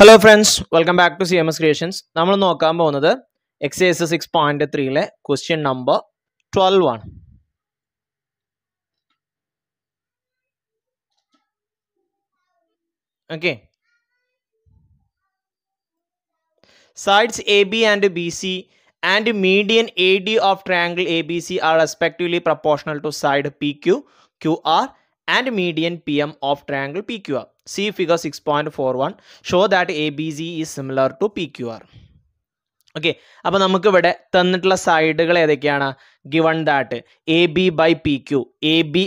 Hello friends, welcome back to CMS Creations. Namal nokkaamba vannathu exercise 6.3 question number 12 1. Okay. Sides AB and BC and median AD of triangle ABC are respectively proportional to side PQ, QR and median PM of triangle PQR. See figure 6.41 show that ABC is similar to PQR. Okay അപ്പോൾ നമുക്കിവിടെ തന്നിട്ടുള്ള സൈഡുകൾ ഏതൊക്കെയാണ് given that A B by P Q A B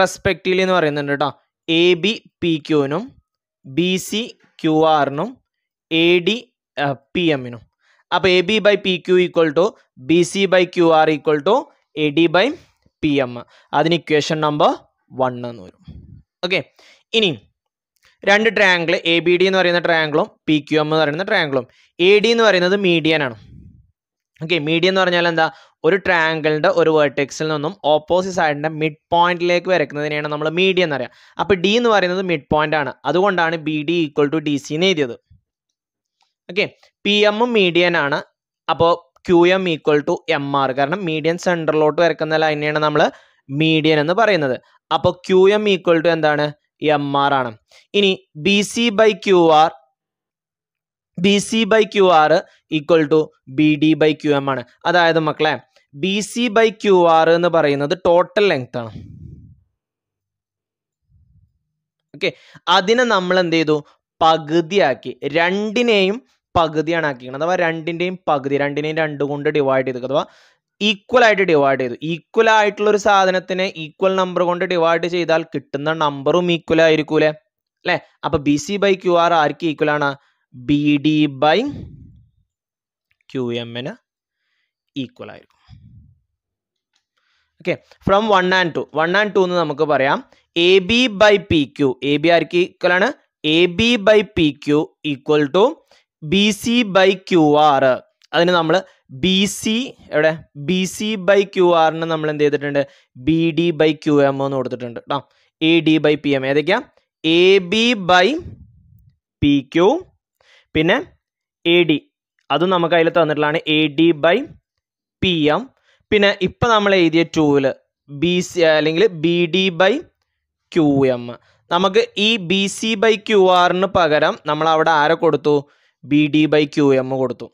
respectively എന്ന് പറയുന്നുണ്ട് കേട്ടോ A B P ക്യുവിനും B C Q ആറിനും എ ഡി പി എമ്മിനും അപ്പോൾ A B by P Q equal to B C by Q R equal to A D by P M അതിന് equation number one എന്ന് വരും okay ഇനി രണ്ട് triangle A B D എന്ന് പറയുന്ന ട്രയാങ്കിളും പി ക്യു എം എന്ന് പറയുന്ന ട്രയാങ്കിളും എ ഡി എന്ന് പറയുന്നത് മീഡിയൻ ആണ് ഓക്കെ മീഡിയൻ എന്ന് പറഞ്ഞാൽ എന്താ ഒരു ട്രയാങ്കിളിൻ്റെ ഒരു വേർട്ടെക്സിൽ നിന്നും ഓപ്പോസിറ്റ് സൈഡിൻ്റെ മിഡ് പോയിന്റിലേക്ക് വരയ്ക്കുന്നതിനെയാണ് നമ്മൾ മീഡിയം എന്ന് പറയാം അപ്പോൾ ഡി എന്ന് പറയുന്നത് മിഡ് പോയിന്റ് ആണ് അതുകൊണ്ടാണ് B D equal to D C എന്ന് എഴുതിയത് ഓക്കെ പി എമ്മും മീഡിയൻ ആണ് അപ്പോൾ Q M equal to M R കാരണം മീഡിയൻ സെൻറ്ററിലോട്ട് വരക്കുന്ന ലൈനെയാണ് നമ്മൾ മീഡിയൻ എന്ന് പറയുന്നത് അപ്പോൾ ക്യു എം ഈക്വൽ ടു എന്താണ് എം ആർ ആണ് ഇനി B C by Q R B C by Q R equal to B D by Q M ആണ് അതായത് മക്കളെ B C by Q R എന്ന് പറയുന്നത് ടോട്ടൽ ലെങ്ത് ആണ് ഓക്കെ അതിനെ നമ്മൾ എന്ത് ചെയ്തു പകുതിയാക്കി രണ്ടിനെയും പകുതിയാണ് ആക്കിയിരിക്കുന്നത് അഥവാ രണ്ടിൻ്റെയും പകുതി രണ്ടിനെയും രണ്ട് കൊണ്ട് ഡിവൈഡ് ചെയ്തത് അഥവാ ഈക്വൽ ആയിട്ട് ഡിവൈഡ് ചെയ്തു ഈക്വൽ ആയിട്ടുള്ള ഒരു സാധനത്തിനെ ഈക്വൽ നമ്പർ കൊണ്ട് ഡിവൈഡ് ചെയ്താൽ കിട്ടുന്ന നമ്പറും ഈക്വൽ ആയിരിക്കൂലെ അല്ലെ അപ്പൊ B C by Q R ആർക്ക് ഈക്വൽ ആണ് ബി ഡി ബൈ ക്യു എമ്മിന് ഈക്വൽ ആയിരിക്കും okay from one and two one and two എന്ന് നമുക്ക് പറയാം A B by P Q A B ആർക്ക് ഈക്വൽ ആണ് A B by P Q equal to B C by Q R അതിന് നമ്മൾ B C എവിടെ B C by Q ആറിന് നമ്മൾ എന്ത് ചെയ്തിട്ടുണ്ട് B D by Q M ഒന്ന് കൊടുത്തിട്ടുണ്ട് കേട്ടോ A D by P M ഏതൊക്കെയാ A B by P Q പിന്നെ എ ഡി അതും നമുക്ക് അതിൽ തന്നിട്ടുള്ളതാണ് A D by P M പിന്നെ ഇപ്പം നമ്മൾ എഴുതിയ ടൂവിൽ ബി സി അല്ലെങ്കിൽ B D by Q M നമുക്ക് ഈ ബി സി ബൈ ക്യു ആറിന് പകരം നമ്മൾ അവിടെ ആരെ കൊടുത്തു B D by Q M കൊടുത്തു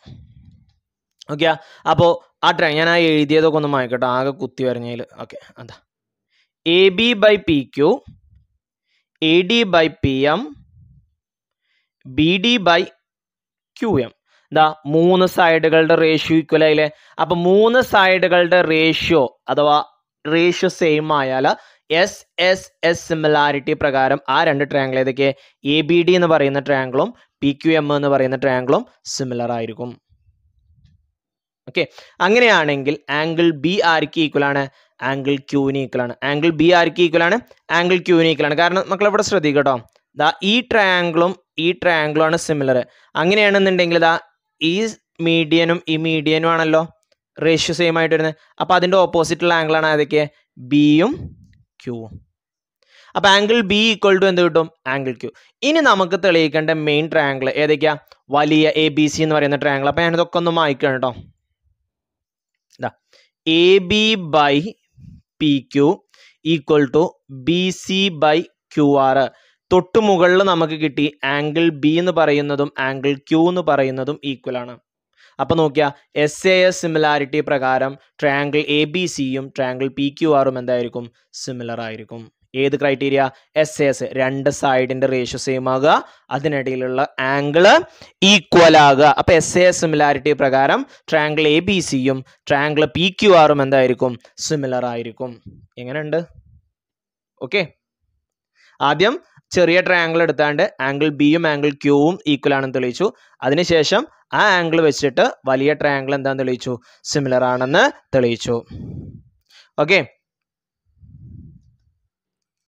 ഓക്കെ അപ്പോൾ ആ ട്രയാ ഞാൻ ആ എഴുതിയതൊക്കെ ഒന്ന് മായിക്കട്ടെ ആകെ കുത്തി വരഞ്ഞതിൽ ഓക്കെ അതാ A B by P Q A D by P M B D by Q M എന്താ മൂന്ന് സൈഡുകളുടെ റേഷ്യോ ഈക്വൽ ആയില്ലേ അപ്പൊ മൂന്ന് സൈഡുകളുടെ റേഷ്യോ അഥവാ റേഷ്യോ സെയിം ആയാൽ എസ് എസ് എസ് സിമിലാരിറ്റി പ്രകാരം ആ രണ്ട് ട്രയാങ്കിൾ ഏതൊക്കെ എ ബി ഡി എന്ന് പറയുന്ന ട്രയാങ്കിളും പി ക്യു എം എന്ന് പറയുന്ന ട്രയാങ്കിളും സിമിലർ ആയിരിക്കും ഓക്കെ അങ്ങനെയാണെങ്കിൽ ആംഗിൾ ബി ആർക്ക് ഈക്വൽ ആണ് ആംഗിൾ ക്യൂവിന് ഈക്വൽ ആണ് ആംഗിൾ ബി ആർക്ക് ഈക്വൽ ആണ് ആംഗിൾ ക്യൂവിന് ഈക്വൽ ആണ് കാരണം മക്കൾ ഇവിടെ ശ്രദ്ധിക്കട്ടോ ദാ ഈ ട്രയാംഗിളും ഈ ട്രയാംഗിളും ആണ് സിമിലർ അങ്ങനെയാണെന്നുണ്ടെങ്കിൽ ദാ ഈ മീഡിയനും ഈ മീഡിയനും ആണല്ലോ റേഷ്യോ സെയിം ആയിട്ട് വരുന്നത് അപ്പോൾ അതിൻ്റെ ഓപ്പോസിറ്റുള്ള ആംഗിളാണ് ഏതൊക്കെ ബിയും ക്യൂവും അപ്പോൾ ആംഗിൾ ബി ഈക്വൽ ടു എന്ത് കിട്ടും ആംഗിൾ ക്യൂ ഇനി നമുക്ക് തെളിയിക്കേണ്ട മെയിൻ ട്രയാംഗിൾ ഏതൊക്കെയാണ് വലിയ എ ബി സി എന്ന് പറയുന്ന ട്രയാംഗിൾ അപ്പോൾ ഞാനിതൊക്കെ ഒന്ന് മായ്ക്കണം കേട്ടോ ഇതാ A B by P Q equal to B C by Q R തൊട്ട് മുകളിൽ നമുക്ക് കിട്ടി ആംഗിൾ ബി എന്ന് പറയുന്നതും ആംഗിൾ ക്യൂ എന്ന് പറയുന്നതും ഈക്വൽ ആണ് അപ്പോൾ നോക്കിയാൽ എസ് എ എസ് സിമിലാരിറ്റി പ്രകാരം ട്രയാങ്കിൾ എ ബി സിയും ട്രയാങ്കിൾ പി ക്യു ആറും എന്തായിരിക്കും സിമിലർ ആയിരിക്കും ഏത് ക്രൈറ്റീരിയ എസ് എസ് രണ്ട് സൈഡിന്റെ റേഷ്യോ സെയിം ആകുക അതിനിടയിലുള്ള ആംഗിള് ഈക്വൽ ആകുക അപ്പോൾ എസ് എ സിമിലാരിറ്റി പ്രകാരം ട്രാങ്കിൾ എ ബി സിയും ട്രാങ്കിൾ പി ക്യു ആറും എന്തായിരിക്കും സിമിലർ ആയിരിക്കും എങ്ങനെയുണ്ട് ഓക്കെ ആദ്യം ചെറിയ ട്രയാങ്കിൾ എടുത്താണ്ട് ആംഗിൾ ബിയും ആംഗിൾ ക്യൂവും ഈക്വൽ ആണെന്ന് തെളിയിച്ചു അതിനുശേഷം ആ ആംഗിൾ വെച്ചിട്ട് വലിയ ട്രയാങ്കിൾ എന്താണെന്ന് തെളിയിച്ചു സിമിലർ ആണെന്ന് തെളിയിച്ചു ഓക്കെ